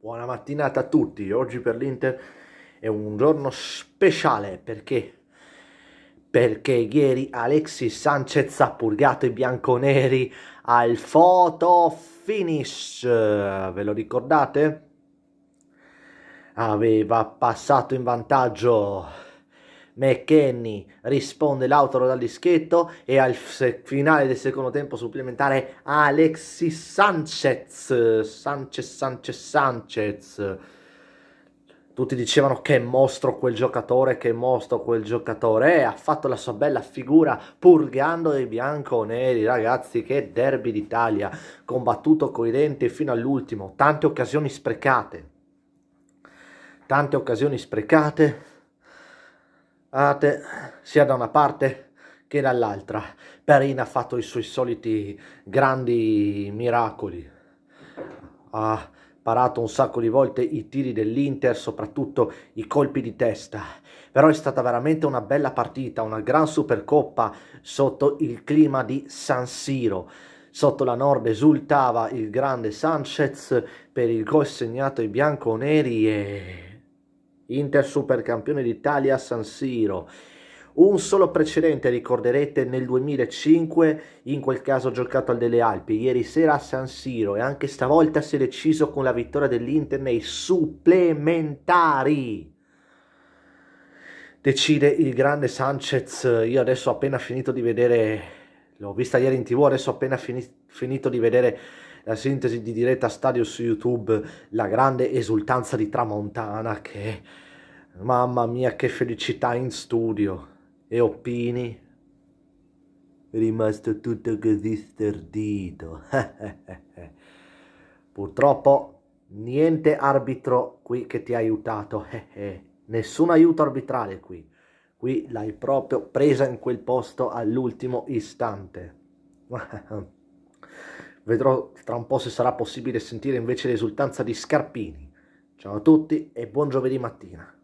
Buona mattinata a tutti, oggi per l'Inter è un giorno speciale perché? Perché ieri Alexis Sanchez ha purgato i bianconeri al photo finish, ve lo ricordate? Aveva passato in vantaggio McKenny risponde Lautaro dal dischetto e al finale del secondo tempo supplementare Alexis Sanchez, Sanchez, Sanchez, Sanchez. Tutti dicevano che mostro quel giocatore, che mostro quel giocatore. E eh, ha fatto la sua bella figura purgando i bianco-neri, ragazzi. Che derby d'Italia, combattuto coi denti fino all'ultimo. Tante occasioni sprecate. Tante occasioni sprecate sia da una parte che dall'altra. Perin ha fatto i suoi soliti grandi miracoli. Ha parato un sacco di volte i tiri dell'Inter, soprattutto i colpi di testa. Però è stata veramente una bella partita, una gran supercoppa sotto il clima di San Siro. Sotto la Nord esultava il grande Sanchez per il gol segnato ai bianconeri e Inter supercampione d'Italia a San Siro. Un solo precedente ricorderete nel 2005, in quel caso giocato al Delle Alpi, ieri sera a San Siro e anche stavolta si è deciso con la vittoria dell'Inter nei supplementari. Decide il grande Sanchez, io adesso ho appena finito di vedere l'ho vista ieri in tv, adesso ho appena fini finito di vedere la sintesi di diretta stadio su YouTube, la grande esultanza di Tramontana che, mamma mia, che felicità in studio. E Oppini è rimasto tutto così stordito. Purtroppo niente arbitro qui che ti ha aiutato, nessun aiuto arbitrale qui qui l'hai proprio presa in quel posto all'ultimo istante. Vedrò tra un po' se sarà possibile sentire invece l'esultanza di Scarpini. Ciao a tutti e buon giovedì mattina.